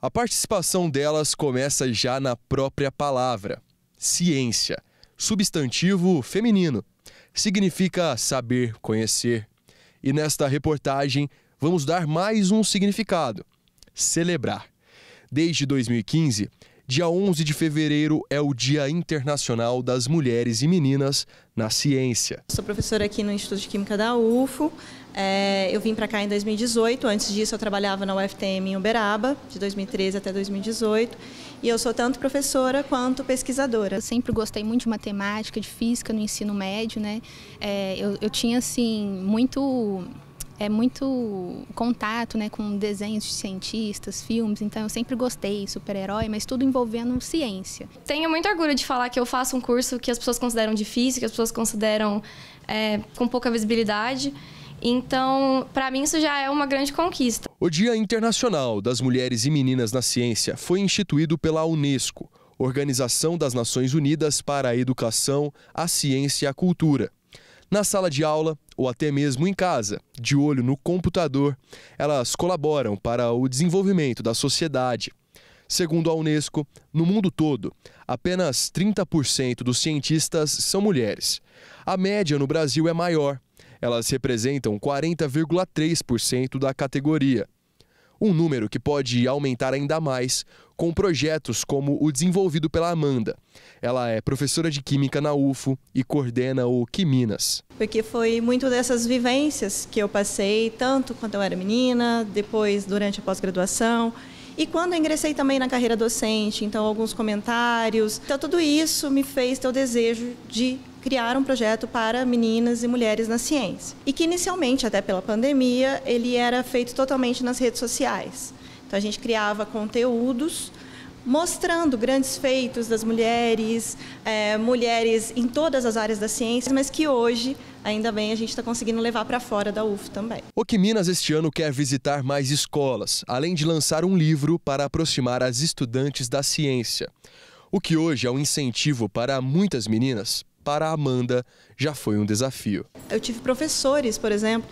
A participação delas começa já na própria palavra: ciência, substantivo feminino. Significa saber, conhecer. E nesta reportagem vamos dar mais um significado: celebrar. Desde 2015, Dia 11 de fevereiro é o Dia Internacional das Mulheres e Meninas na Ciência. Sou professora aqui no Instituto de Química da UFO. É, eu vim para cá em 2018. Antes disso, eu trabalhava na UFTM em Uberaba, de 2013 até 2018. E eu sou tanto professora quanto pesquisadora. Eu sempre gostei muito de matemática, de física no ensino médio, né? É, eu, eu tinha, assim, muito é muito contato né, com desenhos de cientistas, filmes, então eu sempre gostei, super-herói, mas tudo envolvendo ciência. Tenho muito orgulho de falar que eu faço um curso que as pessoas consideram difícil, que as pessoas consideram é, com pouca visibilidade. Então, para mim, isso já é uma grande conquista. O Dia Internacional das Mulheres e Meninas na Ciência foi instituído pela Unesco, Organização das Nações Unidas para a Educação, a Ciência e a Cultura. Na sala de aula, ou até mesmo em casa, de olho no computador, elas colaboram para o desenvolvimento da sociedade. Segundo a Unesco, no mundo todo, apenas 30% dos cientistas são mulheres. A média no Brasil é maior. Elas representam 40,3% da categoria um número que pode aumentar ainda mais com projetos como o desenvolvido pela Amanda. Ela é professora de Química na UFO e coordena o Quiminas. Porque foi muito dessas vivências que eu passei, tanto quando eu era menina, depois durante a pós-graduação e quando eu ingressei também na carreira docente, então alguns comentários. Então tudo isso me fez ter o desejo de criar um projeto para meninas e mulheres na ciência. E que inicialmente, até pela pandemia, ele era feito totalmente nas redes sociais. Então a gente criava conteúdos mostrando grandes feitos das mulheres, é, mulheres em todas as áreas da ciência, mas que hoje, ainda bem, a gente está conseguindo levar para fora da UF também. O que Minas este ano quer visitar mais escolas, além de lançar um livro para aproximar as estudantes da ciência. O que hoje é um incentivo para muitas meninas, para Amanda já foi um desafio. Eu tive professores, por exemplo,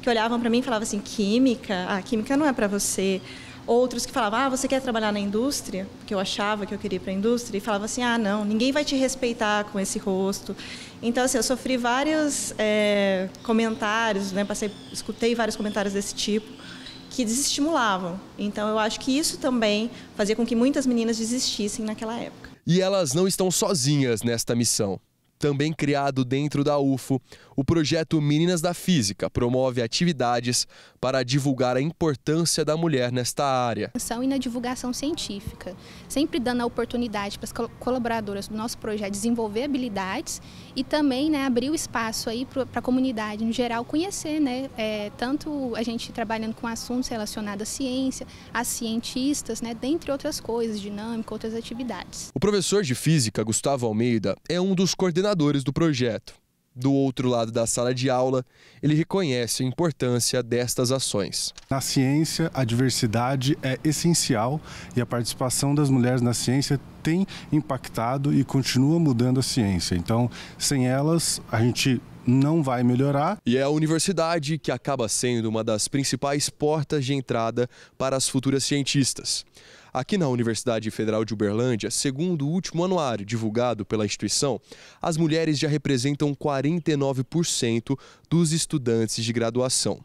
que olhavam para mim e falavam assim: química? Ah, química não é para você. Outros que falavam, ah, você quer trabalhar na indústria? Porque eu achava que eu queria ir para a indústria. E falava assim, ah, não, ninguém vai te respeitar com esse rosto. Então, assim, eu sofri vários é, comentários, né? Passei, escutei vários comentários desse tipo que desestimulavam. Então, eu acho que isso também fazia com que muitas meninas desistissem naquela época. E elas não estão sozinhas nesta missão. Também criado dentro da UFO, o projeto Meninas da Física promove atividades para divulgar a importância da mulher nesta área. E na divulgação científica, sempre dando a oportunidade para as colaboradoras do nosso projeto desenvolver habilidades e também né, abrir o espaço aí para a comunidade no geral conhecer, né, é, tanto a gente trabalhando com assuntos relacionados à ciência, a cientistas, né, dentre outras coisas, dinâmica, outras atividades. O professor de física, Gustavo Almeida, é um dos coordenadores coordenadores do projeto. Do outro lado da sala de aula, ele reconhece a importância destas ações. Na ciência, a diversidade é essencial e a participação das mulheres na ciência tem impactado e continua mudando a ciência. Então, sem elas, a gente não vai melhorar. E é a universidade que acaba sendo uma das principais portas de entrada para as futuras cientistas. Aqui na Universidade Federal de Uberlândia, segundo o último anuário divulgado pela instituição, as mulheres já representam 49% dos estudantes de graduação.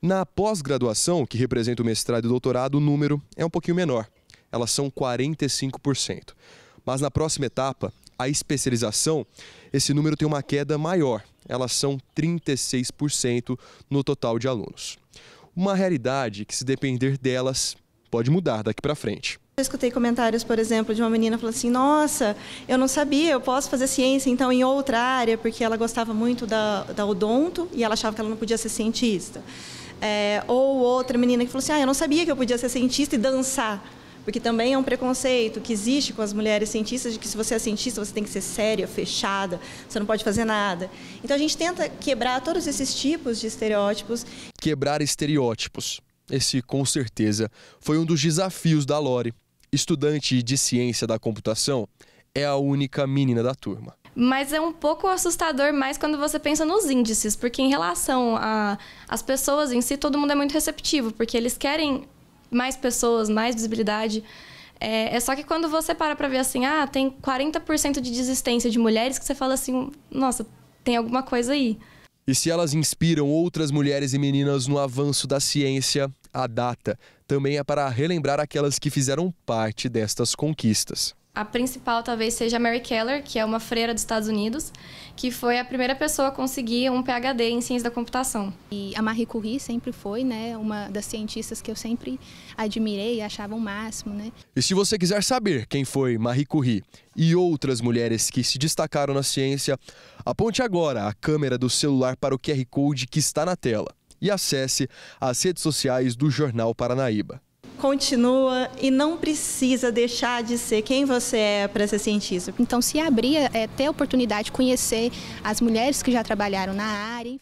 Na pós-graduação, que representa o mestrado e o doutorado, o número é um pouquinho menor. Elas são 45%. Mas na próxima etapa, a especialização, esse número tem uma queda maior. Elas são 36% no total de alunos. Uma realidade que, se depender delas, pode mudar daqui para frente. Eu escutei comentários, por exemplo, de uma menina falando assim: Nossa, eu não sabia, eu posso fazer ciência então em outra área, porque ela gostava muito da, da odonto e ela achava que ela não podia ser cientista. É, ou outra menina que falou assim: Ah, eu não sabia que eu podia ser cientista e dançar porque também é um preconceito que existe com as mulheres cientistas de que se você é cientista você tem que ser séria, fechada, você não pode fazer nada. Então a gente tenta quebrar todos esses tipos de estereótipos. Quebrar estereótipos. Esse, com certeza, foi um dos desafios da Lore. Estudante de ciência da computação, é a única menina da turma. Mas é um pouco assustador mais quando você pensa nos índices, porque em relação às pessoas em si, todo mundo é muito receptivo, porque eles querem mais pessoas, mais visibilidade. É, é só que quando você para para ver assim, ah, tem 40% de desistência de mulheres, que você fala assim, nossa, tem alguma coisa aí. E se elas inspiram outras mulheres e meninas no avanço da ciência, a data também é para relembrar aquelas que fizeram parte destas conquistas. A principal talvez seja Mary Keller, que é uma freira dos Estados Unidos, que foi a primeira pessoa a conseguir um PhD em ciência da computação. E a Marie Curie sempre foi, né, uma das cientistas que eu sempre admirei e achava o máximo, né? E se você quiser saber quem foi Marie Curie e outras mulheres que se destacaram na ciência, aponte agora a câmera do celular para o QR Code que está na tela e acesse as redes sociais do Jornal Paranaíba. Continua e não precisa deixar de ser quem você é para ser cientista. Então, se abrir, é, ter a oportunidade de conhecer as mulheres que já trabalharam na área.